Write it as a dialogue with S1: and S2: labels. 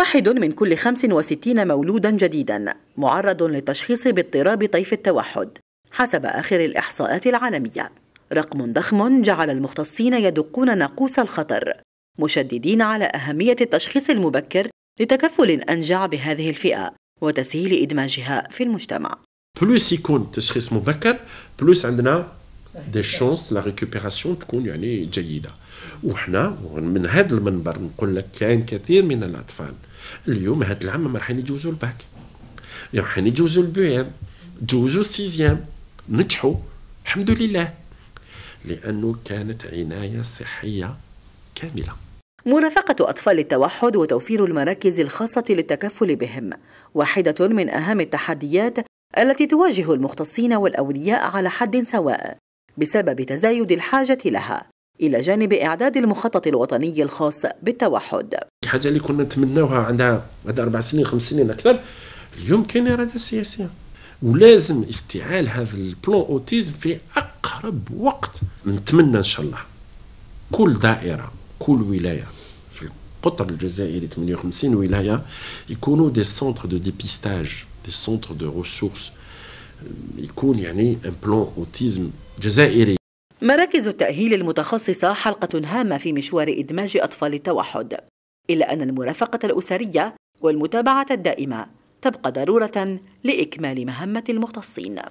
S1: واحد من كل 65 مولودا جديدا معرض للتشخيص باضطراب طيف التوحد حسب آخر الإحصاءات العالمية رقم ضخم جعل المختصين يدقون ناقوس الخطر مشددين على أهمية التشخيص المبكر لتكفل أنجع بهذه الفئة وتسهيل إدماجها في المجتمع
S2: بلوس يكون تشخيص مبكر بلوس عندنا دي شونس لا ريكوبيراسيون تكون يعني جيده وحنا من هذا المنبر نقول لك كان كثير من الاطفال اليوم هذا العام ما راحين يجوزوا الباك رايحين يجوزوا البيان جوزوا السيزيام نجحوا الحمد لله لانه كانت عنايه صحيه كامله
S1: مرافقة أطفال التوحد وتوفير المراكز الخاصة للتكفل بهم واحدة من أهم التحديات التي تواجه المختصين والأولياء على حد سواء بسبب تزايد الحاجة لها إلى جانب إعداد المخطط الوطني الخاص بالتوحد
S2: الحاجة اللي كنا نتمناوها عندها بعد أربع سنين خمس سنين أكثر اليوم كاين إرادة سياسية ولازم افتعال هذا البلان أوتيزم في أقرب وقت نتمنى إن شاء الله كل دائرة كل ولاية في القطر الجزائري 58 ولاية يكونوا دي سنتر دو ديبيستاج دي سنتر دو ريسورس يكون يعني ان بلان أوتيزم جزائري
S1: مراكز التأهيل المتخصصة حلقة هامة في مشوار إدماج أطفال التوحد إلا أن المرافقة الأسرية والمتابعة الدائمة تبقى ضرورة لإكمال مهمة المختصين